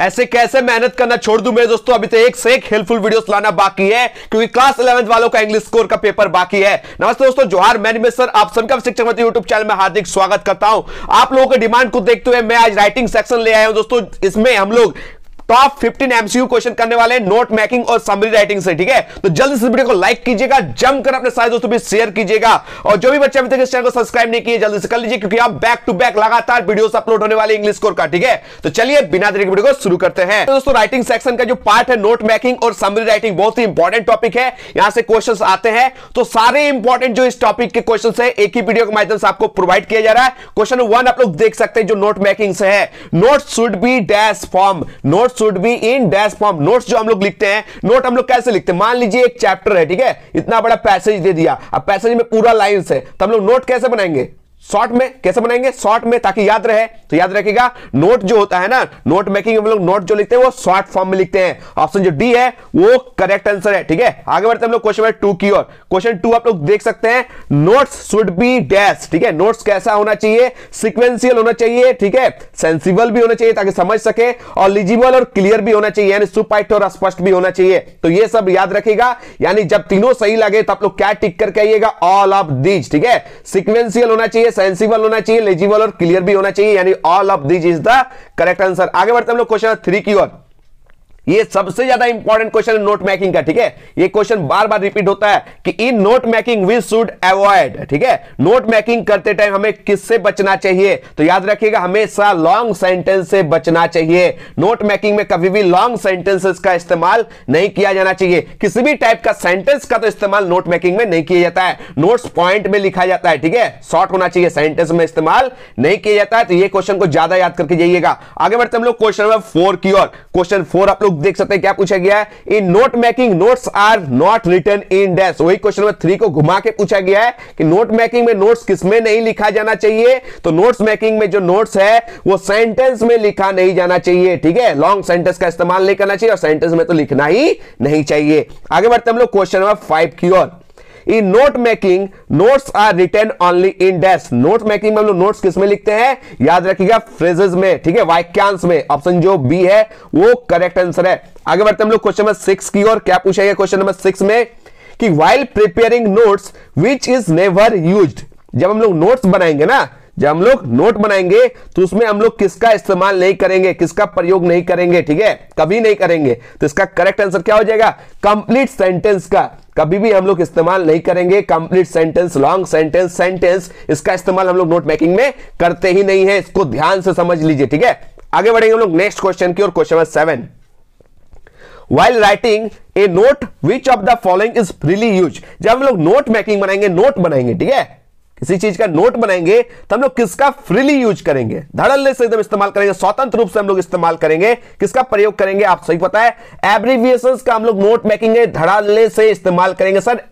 ऐसे कैसे मेहनत करना छोड़ दूं मेरे दोस्तों अभी तो एक से एक हेल्पफुल वीडियोस लाना बाकी है क्योंकि क्लास इलेवंथ वालों का इंग्लिश स्कोर का पेपर बाकी है नमस्ते दोस्तों जोहार मैं सर आप सबका शिक्षक मंत्री यूट्यूब चैनल में हार्दिक स्वागत करता हूं आप लोगों के डिमांड को देखते हुए मैं आज राइटिंग सेक्शन ले आया हूं दोस्तों इसमें हम लोग टॉप 15 एमसीयू क्वेश्चन करने वाले नोट मेकिंग और समरी राइटिंग से ठीक है तो जल्द इस वीडियो को लाइक कीजिएगा जमकर अपने सारे दोस्तों भी शेयर कीजिएगा और जो भी बच्चे अभी तक इस चैनल को सब्सक्राइब नहीं किए जल्दी से कर लीजिए क्योंकि आप बैक टू बैक लगातार वीडियो अपलोड होने वाले इंग्लिश स्कोर का ठीक है तो चलिए बिना देरी वीडियो को शुरू करते हैं तो दोस्तों राइटिंग सेक्शन का जो पार्ट है नोट मेकिंग और समरी राइटिंग बहुत ही इंपॉर्टेंट टॉपिक है यहां से क्वेश्चन आते हैं तो सारे इंपॉर्टेंट जो इस टॉपिक के क्वेश्चन है एक ही वीडियो के माध्यम से आपको प्रोवाइड किया जा रहा है क्वेश्चन वन आप लोग देख सकते हैं जो नोट मेकिंग से है note should be dash form note should be in dash form notes जो हम लोग लिखते हैं नोट हम लोग कैसे लिखते हैं मान लीजिए एक चैप्टर है ठीक है इतना बड़ा पैसेज दे दिया अब पैसेज में पूरा लाइन्स है तो हम लोग नोट कैसे बनाएंगे शॉर्ट में कैसे बनाएंगे शॉर्ट में ताकि याद रहे तो याद रखेगा नोट जो होता है ना नोट मेकिंग हम लोग नोट जो लिखते हैं वो शॉर्ट फॉर्म में लिखते हैं ऑप्शन जो डी है वो करेक्ट आंसर है ठीक है आगे बढ़ते हम लोग क्वेश्चन नंबर टू की ओर क्वेश्चन टू आप लोग देख सकते हैं नोट्स शुड बी डैश ठीक है नोट्स कैसा होना चाहिए सिक्वेंसियल होना चाहिए ठीक है सेंसिबल भी होना चाहिए ताकि समझ सके और लिजिबल और क्लियर भी होना चाहिए यानी सुपाइट और स्पष्ट भी होना चाहिए तो ये सब याद रखेगा यानी जब तीनों सही लगे तो आप लोग क्या टिक करके आइएगा ऑल ऑफ दीज ठीक है सिक्वेंसियल होना चाहिए सेंसिबल होना चाहिए लेजिबल और क्लियर भी होना चाहिए यानी all of this is the correct answer आगे बढ़ते हम लोग क्वेश्चन थ्री की ओर ये सबसे ज्यादा इंपॉर्टेंट क्वेश्चन है नोट मेकिंग का ठीक है ये क्वेश्चन बार बार रिपीट होता है कि in note making we should avoid ठीक है नोट मेकिंग करते टाइम हमें किससे बचना चाहिए तो याद रखिएगा हमेशा लॉन्ग सेंटेंस से बचना चाहिए नोट मेकिंग में कभी भी लॉन्ग सेंटेंसेस का इस्तेमाल नहीं किया जाना चाहिए किसी भी टाइप का सेंटेंस का तो इस्तेमाल नोट मेकिंग में नहीं किया जाता है नोट पॉइंट में लिखा जाता है ठीक है शॉर्ट होना चाहिए सेंटेंस में इस्तेमाल नहीं किया जाता है तो ये क्वेश्चन को ज्यादा याद करके जाइएगा आगे बढ़ते हम लोग क्वेश्चन नंबर फोर की ओर क्वेश्चन फोर आप लोग लोग देख सकते हैं क्या पूछा गया है in note making notes are not return in dash वही क्वेश्चन नंबर थ्री को घुमा के पूछा गया है कि नोट मेकिंग में नोट्स किसमें नहीं लिखा जाना चाहिए तो नोट्स मेकिंग में जो नोट्स है वो सेंटेंस में लिखा नहीं जाना चाहिए ठीक है लॉन्ग सेंटेंस का इस्तेमाल नहीं करना चाहिए और सेंटेंस में तो लिखना ही नहीं चाहिए आगे बढ़ते हम लोग क्वेश्चन नंबर फाइव की ओर in note making notes are return only in dash note making में नोट्स किस में लिखते हैं याद रखिएगा फ्रेजेस में ठीक है वाक्यांश में ऑप्शन जो बी है वो करेक्ट आंसर है आगे बढ़ते हम लोग क्वेश्चन नंबर सिक्स की ओर क्या पूछा गया क्वेश्चन नंबर सिक्स में कि while preparing notes which is never use जब हम लोग नोट्स बनाएंगे ना जब हम लोग नोट बनाएंगे तो उसमें हम लोग किसका इस्तेमाल नहीं करेंगे किसका प्रयोग नहीं करेंगे ठीक है कभी नहीं करेंगे तो इसका करेक्ट आंसर क्या हो जाएगा कंप्लीट सेंटेंस का कभी भी हम लोग इस्तेमाल नहीं करेंगे complete sentence long sentence sentence इसका इस्तेमाल हम लोग नोट मेकिंग में करते ही नहीं है इसको ध्यान से समझ लीजिए ठीक है आगे बढ़ेंगे हम लोग नेक्स्ट क्वेश्चन की और question number seven while writing a note which of the following is freely use जब हम लोग नोट मेकिंग बनाएंगे नोट बनाएंगे ठीक है किसी चीज का नोट बनाएंगे तो हम लोग किसका फ्रीली यूज करेंगे धड़ल्ले से एकदम इस्तेमाल करेंगे स्वतंत्र रूप से हम लोग इस्तेमाल करेंगे किसका प्रयोग करेंगे आप सही पता है एब्रीविएशन का हम लोग नोट मेकिंग धड़ल्ले से इस्तेमाल करेंगे सर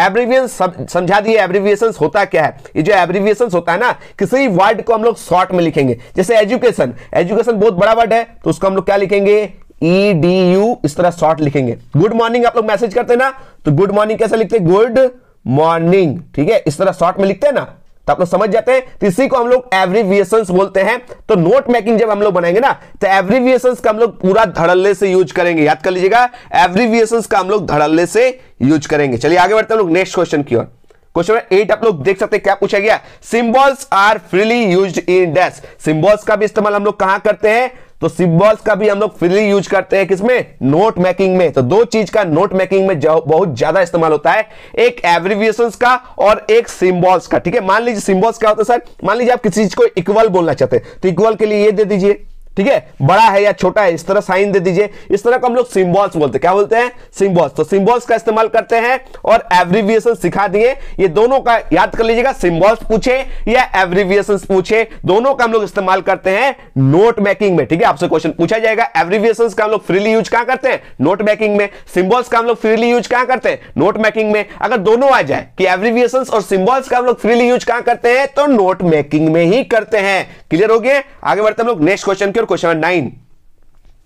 एब्रीवियन समझा दिए एब्रीवियशन होता क्या है ये जो एब्रीवियशन होता है ना किसी वर्ड को हम लोग शॉर्ट में लिखेंगे जैसे एजुकेशन एजुकेशन बहुत बड़ा वर्ड है तो उसको हम लोग क्या लिखेंगे ई डी यू इस तरह शॉर्ट लिखेंगे गुड मॉर्निंग आप लोग मैसेज करते हैं ना तो गुड मॉर्निंग कैसे लिखते गुड मॉर्निंग ठीक है इस तरह शॉर्ट में लिखते हैं ना तो आप लोग समझ जाते हैं तो इसी को हम लोग एवरीविएशन बोलते हैं तो नोट मेकिंग जब हम लोग बनाएंगे ना तो एवरीविएशन का हम लोग पूरा धड़ल्ले से यूज करेंगे याद कर लीजिएगा एवरीविएशन का हम लोग धड़ल्ले से यूज करेंगे चलिए आगे बढ़ते हैं लोग नेक्स्ट क्वेश्चन की ओर क्वेश्चन एट आप लोग देख सकते हैं क्या पूछा गया symbols are freely used in dash symbols का भी इस्तेमाल हम लोग कहां करते हैं तो सिम्बॉल्स का भी हम लोग फ्रीली यूज करते हैं किसमें नोट मेकिंग में तो दो चीज का नोट मेकिंग में बहुत ज्यादा इस्तेमाल होता है एक एवरीविएशन का और एक सिम्बॉल्स का ठीक है मान लीजिए सिम्बॉल्स क्या होता है सर मान लीजिए आप किसी चीज को इक्वल बोलना चाहते हैं तो इक्वल के लिए ये दे दीजिए ठीक है बड़ा है या छोटा है इस तरह साइन दे दीजिए इस तरह को हम लोग सिंबॉल्स बोलते हैं क्या बोलते हैं सिंबॉल्स तो सिंबॉल्स का इस्तेमाल करते हैं और एवरीविएशन सिखा दिए ये दोनों का याद कर लीजिएगा सिंबॉल्स पूछे या एवरीविएशन पूछे दोनों का हम लोग इस्तेमाल करते हैं नोट मेकिंग में ठीक है आपसे क्वेश्चन पूछा जाएगा एवरीविएशन का हम लोग फ्रीली यूज कहां करते हैं नोट मेकिंग में सिंबॉल्स का हम लोग फ्रीली यूज कहां करते हैं नोट मेकिंग में अगर दोनों आ जाए कि एवरीविएशन और सिंबॉल्स का हम लोग फ्रीली यूज कहां करते हैं तो नोट मेकिंग में ही करते हैं क्लियर हो गया आगे बढ़ते हम लोग नेक्स्ट क्वेश्चन की क्वेश्चन नाइन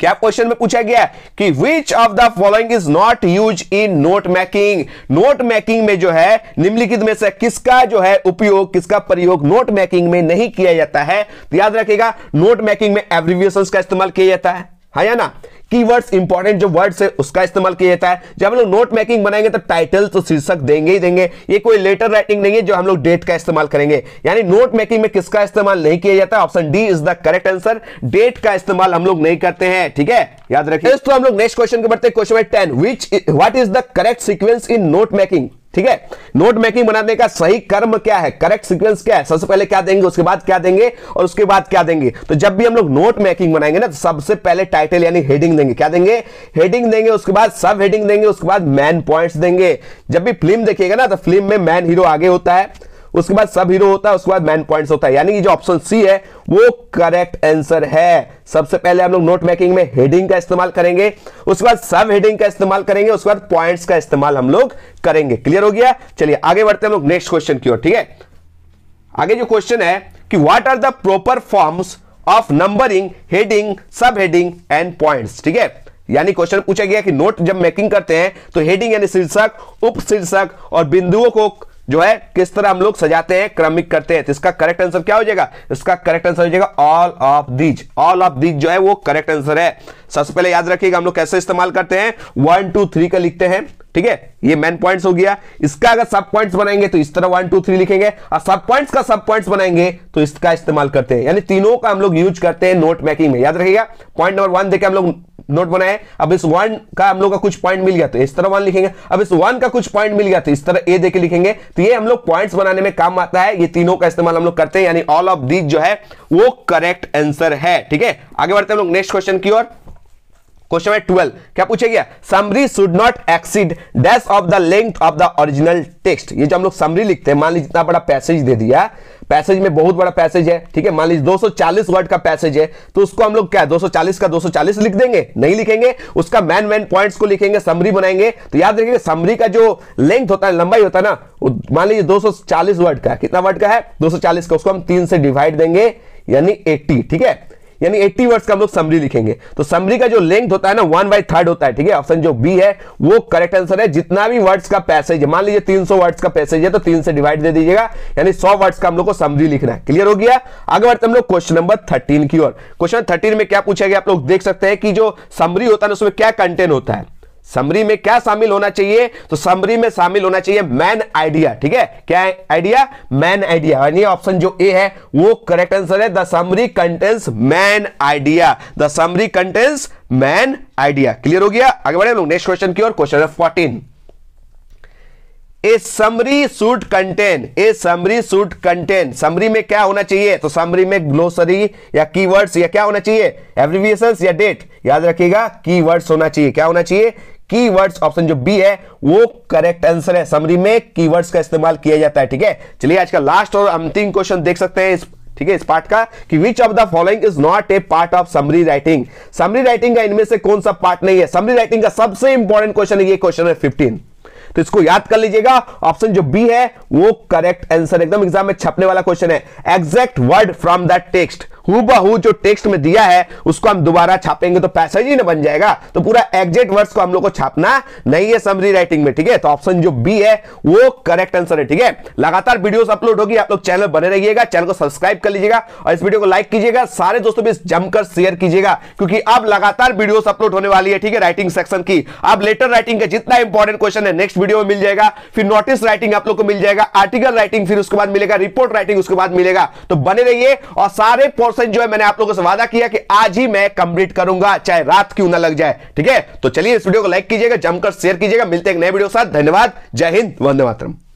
क्या क्वेश्चन में पूछा गया कि which of the following is not use in note making note making में जो है निम्नलिखित में से किसका जो है उपयोग किसका प्रयोग नोट मेकिंग में नहीं किया जाता है तो याद रखिएगा नोट मेकिंग में एब्रिविएशन का इस्तेमाल किया जाता है हाँ या ना कीवर्ड्स इंपॉर्टेंट जो वर्ड्स है उसका इस्तेमाल किया जाता है जब हम लोग नोट मेकिंग बनाएंगे तो टाइटल तो शीर्षक देंगे ही देंगे ये कोई लेटर राइटिंग नहीं है जो हम लोग डेट का इस्तेमाल करेंगे यानी नोट मेकिंग में किसका इस्तेमाल नहीं किया जाता option D is the correct answer date का इस्तेमाल हम लोग नहीं करते हैं ठीक है याद रखिए तो हम लोग नेक्स्ट क्वेश्चन के बढ़ते question ten which what is the correct sequence in note making ठीक है नोट मेकिंग बनाने का सही कर्म क्या है करेक्ट सीक्वेंस क्या है सबसे पहले क्या देंगे उसके बाद क्या देंगे और उसके बाद क्या देंगे तो जब भी हम लोग नोट मेकिंग बनाएंगे ना तो सबसे पहले टाइटल यानी हेडिंग देंगे क्या देंगे हेडिंग देंगे उसके बाद सब हेडिंग देंगे उसके बाद मैन पॉइंट देंगे जब भी फिल्म देखिएगा ना तो फिल्म में मैन हीरो आगे होता है उसके बाद सब हीरो होता है उसके बाद मैन पॉइंट्स होता है यानी कि जो ऑप्शन सी है वो करेक्ट आंसर है सबसे पहले हम लोग नोट मेकिंग में हेडिंग का इस्तेमाल करेंगे उसके बाद सब हेडिंग का इस्तेमाल करेंगे उसके बाद पॉइंट्स का इस्तेमाल हम लोग करेंगे क्लियर हो गया चलिए आगे बढ़ते हम लोग नेक्स्ट क्वेश्चन की ओर ठीक है आगे जो क्वेश्चन है कि what are the proper forms of numbering heading sub heading and points ठीक है यानी क्वेश्चन पूछा गया कि नोट जब मेकिंग करते हैं तो हेडिंग यानी शीर्षक उप शीर्षक और बिंदुओं को जो है किस तरह हम लोग सजाते हैं क्रमिक करते हैं तो इसका करेक्ट आंसर क्या हो जाएगा इसका करेक्ट आंसर हो जाएगा all of these all of these जो है वो करेक्ट आंसर है सबसे पहले याद रखिएगा हम लोग कैसे इस्तेमाल करते हैं वन टू थ्री का लिखते हैं ठीक है ये मेन पॉइंट्स हो गया इसका अगर सब पॉइंट्स बनाएंगे तो इस तरह वन टू थ्री लिखेंगे और सब पॉइंट्स का सब पॉइंट्स बनाएंगे तो इसका इस्तेमाल करते हैं यानी तीनों का हम लोग यूज करते हैं नोट मेकिंग में याद रखिएगा पॉइंट नंबर वन देखे हम लोग नोट बनाए अब इस वन का हम लोग का कुछ पॉइंट मिल गया तो इस तरह वन लिखेंगे अब इस वन का कुछ पॉइंट मिल गया तो इस तरह ए देके लिखेंगे तो ये हम लोग पॉइंट्स बनाने में काम आता है ये तीनों का इस्तेमाल हम लोग करते हैं यानी ऑल ऑफ दीज जो है वो करेक्ट आंसर है ठीक है आगे बढ़ते हम लोग नेक्स्ट क्वेश्चन की ओर क्वेश्चन ट्वेल्व क्या पूछा गया summary should not exceed dash of the length of the original text ये जो हम लोग समरी लिखते हैं मान लीजिए इतना बड़ा पैसेज दे दिया पैसेज में बहुत बड़ा पैसेज है ठीक है मान लीजिए 240 वर्ड का पैसेज है तो उसको हम लोग क्या 240 का 240 लिख देंगे नहीं लिखेंगे उसका मैन मैन पॉइंट्स को लिखेंगे समरी बनाएंगे तो याद रखेंगे समरी का जो लेंथ होता है लंबाई होता है ना मान लीजिए 240 वर्ड का कितना वर्ड का है 240 का उसको हम तीन से डिवाइड देंगे यानी 80 ठीक है यानी 80 वर्ड्स का हम लोग समरी लिखेंगे तो समरी का जो लेंथ होता है ना वन बाई थर्ड होता है ठीक है ऑप्शन जो बी है वो करेक्ट आंसर है जितना भी वर्ड्स का पैसेज मान लीजिए 300 वर्ड्स का पैसेज है तो तीन से डिवाइड दे दीजिएगा यानी 100 वर्ड्स का हम लोग को समरी लिखना है क्लियर हो गया आगे बढ़ते हम लोग क्वेश्चन नंबर थर्टीन की ओर क्वेश्चन थर्टीन में क्या पूछा गया आप लोग देख सकते हैं कि जो समरी होता है ना उसमें क्या कंटेंट होता है समरी में क्या शामिल होना चाहिए तो समरी में शामिल होना चाहिए मैन आइडिया ठीक है क्या आइडिया मैन आइडिया यानी ऑप्शन जो ए है वो करेक्ट आंसर है the summary contains main idea the summary contains main idea clear हो गया आगे बढ़े लोग नेक्स्ट क्वेश्चन की ओर question number fourteen a summary should contain a summary should contain summary में क्या होना चाहिए तो समरी में ग्लोसरी या कीवर्ड्स या क्या होना चाहिए एब्रिविएशंस या डेट याद रखिएगा कीवर्ड्स होना चाहिए क्या होना चाहिए कीवर्ड्स ऑप्शन जो बी है वो करेक्ट आंसर है समरी में कीवर्ड्स का इस्तेमाल किया जाता है ठीक है चलिए आज का लास्ट और अंतिम क्वेश्चन देख सकते हैं इस ठीक है इस पार्ट का कि which of the following is not a part of summary writing summary writing का इनमें से कौन सा पार्ट नहीं है समरी राइटिंग का सबसे इंपॉर्टेंट क्वेश्चन है ये क्वेश्चन है फिफ्टीन तो इसको याद कर लीजिएगा ऑप्शन जो बी है वो करेक्ट आंसर एकदम एग्जाम में छपने वाला क्वेश्चन है exact word from that text हु जो टेक्स्ट में दिया है उसको हम दोबारा छापेंगे तो पैसेज ही ना बन जाएगा तो पूरा एग्जेक्ट वर्ड्स को हम लोग को छापना नहीं है समरी राइटिंग में ठीक है तो ऑप्शन जो बी है वो करेक्ट आंसर है ठीक है लगातार वीडियोस अपलोड होगी आप लोग चैनल बने रहिएगा चैनल को सब्सक्राइब कर लीजिएगा और इस वीडियो को लाइक कीजिएगा सारे दोस्तों भी जमकर शेयर कीजिएगा क्योंकि अब लगातार वीडियो अपलोड होने वाली है ठीक है राइटिंग सेक्शन की अब लेटर राइटिंग का जितना इंपॉर्टेंट क्वेश्चन है नेक्स्ट वीडियो में मिल जाएगा फिर नोटिस राइटिंग आप लोग को मिल जाएगा आर्टिकल राइटिंग फिर उसके बाद मिलेगा रिपोर्ट राइटिंग उसके बाद मिलेगा तो बने रहिए और सारे पोर्सन जो है मैंने आप लोगों से वादा किया कि आज ही मैं कंप्लीट करूंगा चाहे रात क्यों ना लग जाए ठीक है तो चलिए इस वीडियो को लाइक कीजिएगा जमकर शेयर कीजिएगा मिलते हैं नए वीडियो के साथ धन्यवाद जय हिंद वंदे मातरम